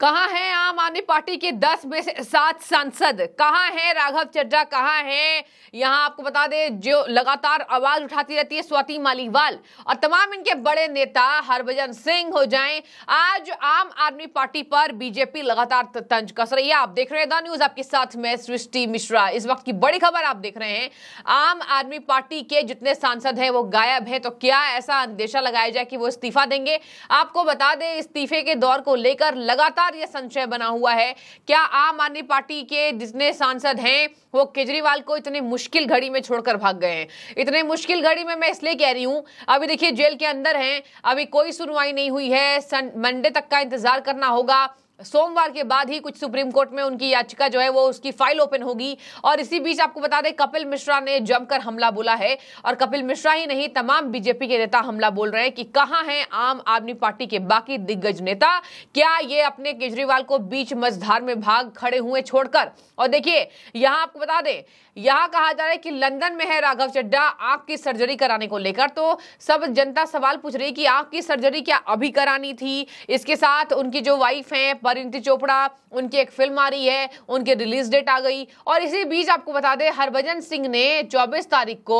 कहाँ हैं आम आदमी पार्टी के दस में से सात सांसद कहाँ हैं राघव चड्डा कहाँ हैं यहाँ आपको बता दें जो लगातार आवाज उठाती रहती है स्वाति मालीवाल और तमाम इनके बड़े नेता हरभजन सिंह हो जाएं आज आम आदमी पार्टी पर बीजेपी लगातार तंज कस रही है आप देख रहे हैं द न्यूज आपके साथ में सृष्टि मिश्रा इस वक्त की बड़ी खबर आप देख रहे हैं आम आदमी पार्टी के जितने सांसद हैं वो गायब है तो क्या ऐसा अंदेशा लगाया जाए कि वो इस्तीफा देंगे आपको बता दें इस्तीफे के दौर को लेकर लगातार लगातार ये संशय बना हुआ है क्या आम आदमी पार्टी के जितने सांसद हैं वो केजरीवाल को इतने मुश्किल घड़ी में छोड़कर भाग गए हैं इतने मुश्किल घड़ी में मैं इसलिए कह रही हूं अभी देखिए जेल के अंदर हैं अभी कोई सुनवाई नहीं हुई है मंडे तक का इंतजार करना होगा सोमवार के बाद ही कुछ सुप्रीम कोर्ट में उनकी याचिका जो है वो उसकी फाइल ओपन होगी और इसी बीच आपको बता दें कपिल मिश्रा ने जमकर हमला बोला है और कपिल मिश्रा ही नहीं तमाम बीजेपी के नेता हमला बोल रहे हैं कि कहां हैं आम आदमी पार्टी के बाकी दिग्गज नेता क्या ये अपने केजरीवाल को बीच मझधार में भाग खड़े हुए छोड़कर और देखिए यहां आपको बता दें यहां कहा जा रहा है कि लंदन में है राघव चड्डा आंख की सर्जरी कराने को लेकर तो सब जनता सवाल पूछ रही कि आंख की सर्जरी क्या अभी करानी थी इसके साथ उनकी जो वाइफ है परिणति चोपड़ा उनकी एक फिल्म आ रही है उनकी रिलीज डेट आ गई और इसी बीच आपको बता दें हरभजन सिंह ने चौबीस तारीख को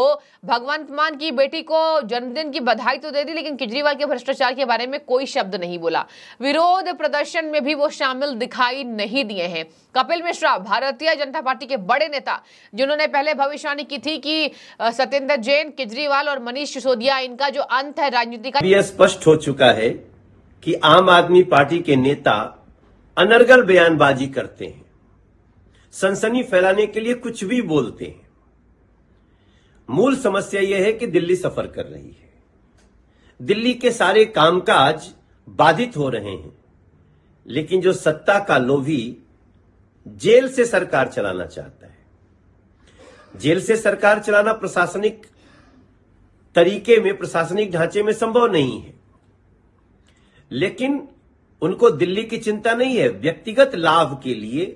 भगवंत मान की बेटी को जन्मदिन की बधाई तो दे दी लेकिन केजरीवाल के भ्रष्टाचार के बारे में कोई शब्द नहीं बोला विरोध प्रदर्शन में भी वो शामिल दिखाई नहीं दिए हैं कपिल मिश्रा भारतीय जनता पार्टी के बड़े नेता जिन्होंने पहले भविष्यवाणी की थी कि सत्येंद्र जैन केजरीवाल और मनीष सिसोदिया इनका जो अंत है राजनीति का स्पष्ट हो चुका है कि आम आदमी पार्टी के नेता अनर्गल बयानबाजी करते हैं सनसनी फैलाने के लिए कुछ भी बोलते हैं मूल समस्या यह है कि दिल्ली सफर कर रही है दिल्ली के सारे कामकाज बाधित हो रहे हैं लेकिन जो सत्ता का लोभी जेल से सरकार चलाना चाहता है जेल से सरकार चलाना प्रशासनिक तरीके में प्रशासनिक ढांचे में संभव नहीं है लेकिन उनको दिल्ली की चिंता नहीं है व्यक्तिगत लाभ के लिए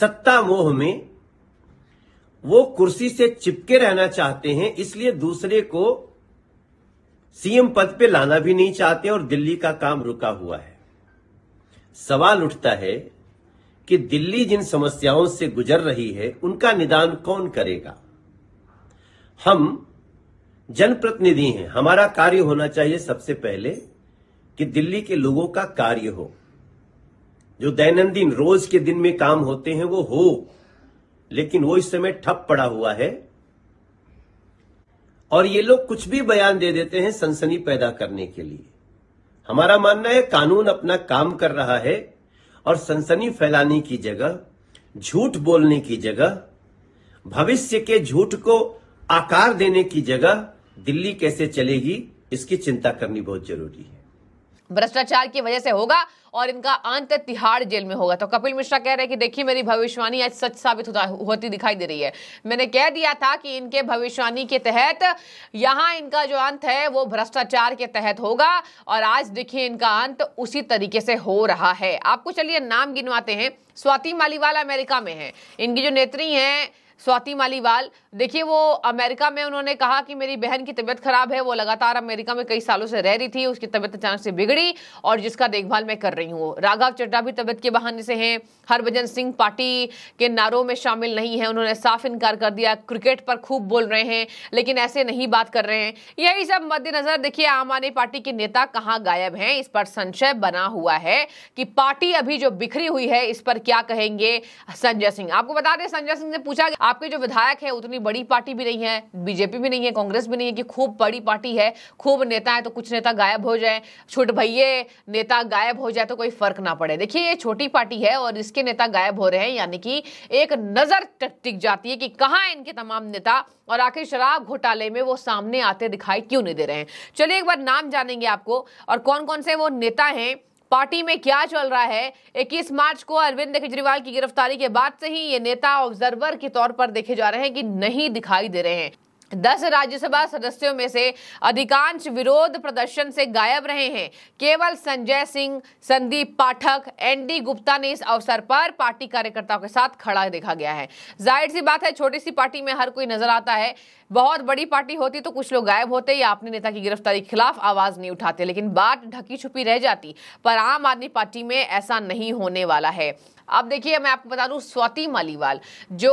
सत्ता मोह में वो कुर्सी से चिपके रहना चाहते हैं इसलिए दूसरे को सीएम पद पे लाना भी नहीं चाहते और दिल्ली का काम रुका हुआ है सवाल उठता है कि दिल्ली जिन समस्याओं से गुजर रही है उनका निदान कौन करेगा हम जनप्रतिनिधि हैं हमारा कार्य होना चाहिए सबसे पहले कि दिल्ली के लोगों का कार्य हो जो दैनंदिन रोज के दिन में काम होते हैं वो हो लेकिन वो इस समय ठप पड़ा हुआ है और ये लोग कुछ भी बयान दे देते हैं सनसनी पैदा करने के लिए हमारा मानना है कानून अपना काम कर रहा है और सनसनी फैलाने की जगह झूठ बोलने की जगह भविष्य के झूठ को आकार देने की जगह दिल्ली कैसे चलेगी इसकी चिंता करनी बहुत जरूरी है भ्रष्टाचार की वजह से होगा और इनका अंत तिहाड़ जेल में होगा तो कपिल मिश्रा कह रहे हैं कि देखिए मेरी भविष्यवाणी आज सच साबित होता होती दिखाई दे रही है मैंने कह दिया था कि इनके भविष्यवाणी के तहत यहाँ इनका जो अंत है वो भ्रष्टाचार के तहत होगा और आज देखिए इनका अंत उसी तरीके से हो रहा है आपको चलिए नाम गिनवाते हैं स्वाति मालीवाल अमेरिका में है इनकी जो नेत्री हैं स्वाति मालीवाल देखिए वो अमेरिका में उन्होंने कहा कि मेरी बहन की तबीयत खराब है वो लगातार अमेरिका में कई सालों से रह रही थी उसकी तबीयत अचानक से बिगड़ी और जिसका देखभाल मैं कर रही हूँ राघव चड्डा भी तबियत के बहाने से हैं हरभजन सिंह पार्टी के नारों में शामिल नहीं है उन्होंने साफ इनकार कर दिया क्रिकेट पर खूब बोल रहे हैं लेकिन ऐसे नहीं बात कर रहे हैं यही सब मद्देनजर देखिए आम आदमी पार्टी के नेता कहाँ गायब हैं इस पर संशय बना हुआ है कि पार्टी अभी जो बिखरी हुई है इस पर क्या कहेंगे संजय सिंह आपको बता दें संजय सिंह ने पूछा आपके जो विधायक है उतनी बड़ी पार्टी भी नहीं है बीजेपी भी नहीं है कांग्रेस भी नहीं है कि खूब बड़ी पार्टी है खूब नेता है तो कुछ नेता गायब हो जाए छोट भैये नेता गायब हो जाए तो कोई फर्क ना पड़े देखिए ये छोटी पार्टी है और इसके नेता गायब हो रहे हैं यानी कि एक नजर टिक जाती है कि कहाँ इनके तमाम नेता और आखिर शराब घोटाले में वो सामने आते दिखाई क्यों नहीं दे रहे हैं चलिए एक बार नाम जानेंगे आपको और कौन कौन से वो नेता हैं पार्टी में क्या चल रहा है 21 मार्च को अरविंद केजरीवाल की गिरफ्तारी के बाद से ही ये नेता ऑब्जर्वर के तौर पर देखे जा रहे हैं कि नहीं दिखाई दे रहे हैं दस राज्यसभा सदस्यों में से अधिकांश विरोध प्रदर्शन से गायब रहे हैं केवल संजय सिंह संदीप पाठक एनडी गुप्ता ने इस अवसर पर पार्टी कार्यकर्ताओं के साथ खड़ा देखा गया है जाहिर सी बात है छोटी सी पार्टी में हर कोई नजर आता है बहुत बड़ी पार्टी होती तो कुछ लोग गायब होते या अपने नेता की गिरफ्तारी के खिलाफ आवाज नहीं उठाते लेकिन बात ढकी छुपी रह जाती पर आम आदमी पार्टी में ऐसा नहीं होने वाला है अब देखिए मैं आपको बता दूं स्वाति मालीवाल जो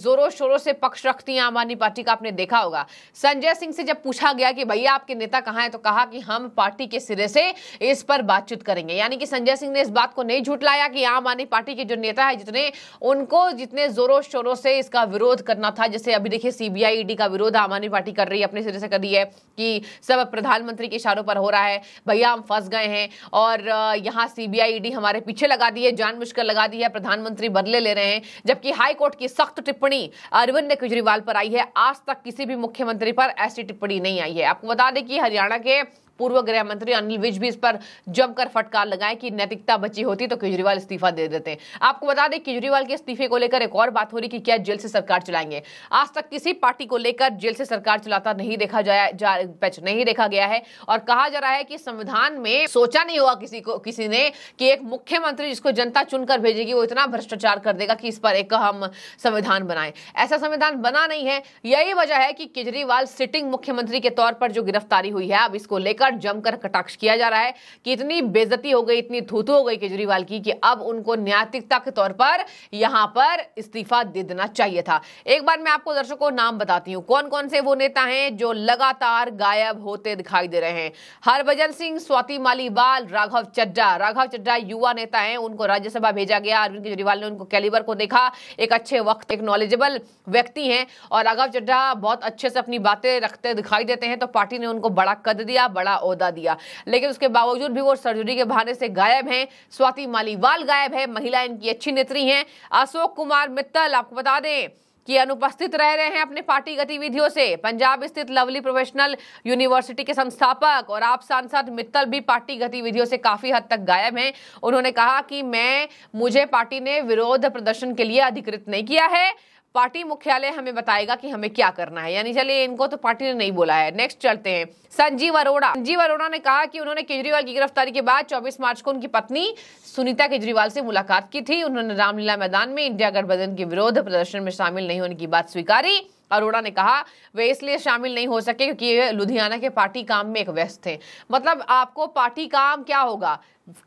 जोरों शोरों से पक्ष रखती हैं आम आदमी पार्टी का आपने देखा होगा संजय सिंह से जब पूछा गया कि भैया आपके नेता कहाँ हैं तो कहा कि हम पार्टी के सिरे से इस पर बातचीत करेंगे यानी कि संजय सिंह ने इस बात को नहीं झूठलाया कि आम आदमी पार्टी के जो नेता है जितने उनको जितने जोरों शोरों से इसका विरोध करना था जैसे अभी देखिए सीबीआई ईडी का विरोध आम आदमी पार्टी कर रही है अपने सिरे से कर रही है कि सब प्रधानमंत्री के इशारों पर हो रहा है भैया हम फंस गए हैं और यहाँ सीबीआई ईडी e हमारे पीछे लगा दी है जान लगा दी है प्रधानमंत्री बदले ले रहे हैं जबकि हाईकोर्ट की सख्त टिप्पणी अरविंद केजरीवाल पर आई है आज तक किसी भी मुख्यमंत्री पर ऐसी टिप्पणी नहीं आई है आपको बता दें कि हरियाणा के पूर्व गृह मंत्री अनिल विज भी इस पर जमकर फटकार लगाए कि नैतिकता बची होती तो केजरीवाल इस्तीफा दे देते हैं आपको बता दें केजरीवाल के इस्तीफे को लेकर एक और बात हो रही कि क्या जेल से सरकार चलाएंगे आज तक किसी पार्टी को लेकर जेल से सरकार चलाता नहीं देखा जाया जा, नहीं देखा गया है और कहा जा रहा है कि संविधान में सोचा नहीं हुआ किसी को किसी ने कि एक मुख्यमंत्री जिसको जनता चुनकर भेजेगी वो इतना भ्रष्टाचार कर देगा कि इस पर एक हम संविधान बनाए ऐसा संविधान बना नहीं है यही वजह है कि केजरीवाल सिटिंग मुख्यमंत्री के तौर पर जो गिरफ्तारी हुई है अब इसको लेकर का जमकर कटाक्ष किया जा रहा है कि इतनी बेजती हो गई इतनी थूथ हो गई केजरीवाल की कि अब उनको न्यायिकता के तौर पर यहां पर इस्तीफा दे देना चाहिए था एक बार मैं आपको दर्शकों नाम बताती हूं कौन कौन से वो नेता हैं जो लगातार गायब होते दिखाई दे रहे हैं हरभजन सिंह स्वाति मालीवाल राघव चड्डा राघव चड्डा युवा नेता है उनको राज्यसभा भेजा गया अरविंद केजरीवाल ने उनको कैलिबर को देखा एक अच्छे वक्त एक नॉलेजेबल व्यक्ति है और राघव चड्डा बहुत अच्छे से अपनी बातें रखते दिखाई देते हैं तो पार्टी ने उनको बड़ा कद दिया बड़ा बड़ा दिया लेकिन उसके बावजूद भी वो सर्जरी के बहाने से गायब हैं स्वाति मालीवाल गायब है महिला इनकी अच्छी नेत्री हैं अशोक कुमार मित्तल आपको बता दें कि अनुपस्थित रह रहे हैं अपने पार्टी गतिविधियों से पंजाब स्थित लवली प्रोफेशनल यूनिवर्सिटी के संस्थापक और आप सांसद मित्तल भी पार्टी गतिविधियों से काफी हद तक गायब हैं उन्होंने कहा कि मैं मुझे पार्टी ने विरोध प्रदर्शन के लिए अधिकृत नहीं किया है पार्टी मुख्यालय हमें बताएगा कि हमें क्या करना है यानी चलिए इनको तो पार्टी ने नहीं बोला है नेक्स्ट चलते हैं संजीव अरोड़ा संजीव अरोड़ा ने कहा कि उन्होंने केजरीवाल की गिरफ्तारी के बाद 24 मार्च को उनकी पत्नी सुनीता केजरीवाल से मुलाकात की थी उन्होंने रामलीला मैदान में इंडिया गठबंधन के विरोध प्रदर्शन में शामिल नहीं होने की बात स्वीकारी अरोड़ा ने कहा वे इसलिए शामिल नहीं हो सके क्योंकि लुधियाना के पार्टी काम में एक व्यस्त थे मतलब आपको पार्टी काम क्या होगा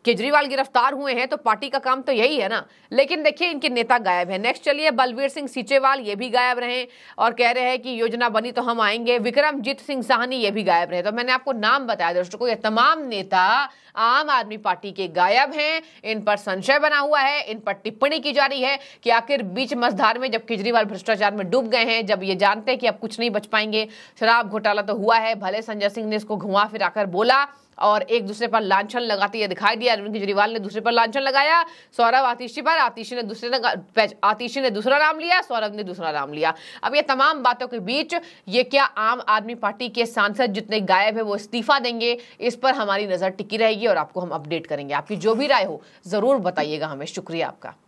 केजरीवाल गिरफ्तार हुए हैं तो पार्टी का काम तो यही है ना लेकिन देखिए इनके नेता गायब है नेक्स्ट चलिए बलवीर सिंह सीचेवाल ये भी गायब रहे और कह रहे हैं कि योजना बनी तो हम आएंगे विक्रमजीत सिंह साहनी ये भी गायब रहे तो मैंने आपको नाम बताया दर्शकों ये तमाम नेता आम आदमी पार्टी के गायब हैं इन पर संशय बना हुआ है इन पर टिप्पणी की जा रही है कि आखिर बीच मझधार में जब केजरीवाल भ्रष्टाचार में डूब गए हैं जब ये जानते हैं कि अब कुछ नहीं बच पाएंगे शराब घोटाला तो हुआ है भले संजय सिंह ने इसको घुमा फिराकर बोला और एक दूसरे पर लांछन लगाते हुए दिखाई दिया अरविंद केजरीवाल ने दूसरे पर लांछन लगाया सौरभ आतिशी पर आतिशी ने दूसरे आतिशी ने दूसरा नाम लिया सौरभ ने दूसरा नाम लिया अब ये तमाम बातों के बीच ये क्या आम आदमी पार्टी के सांसद जितने गायब है वो इस्तीफा देंगे इस पर हमारी नज़र टिकी रहेगी और आपको हम अपडेट करेंगे आपकी जो भी राय हो ज़रूर बताइएगा हमें शुक्रिया आपका